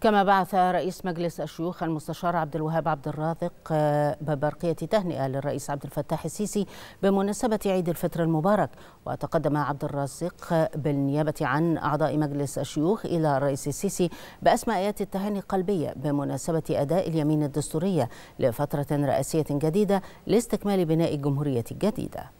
كما بعث رئيس مجلس الشيوخ المستشار عبد الوهاب عبد الرازق آه، ببرقية تهنئة للرئيس عبد الفتاح السيسي بمناسبة عيد الفطر المبارك وتقدم عبد الرازق بالنيابة عن أعضاء مجلس الشيوخ إلى الرئيس السيسي بأسماء آيات التهاني القلبية بمناسبة أداء اليمين الدستورية لفترة رئاسية جديدة لاستكمال بناء الجمهورية الجديدة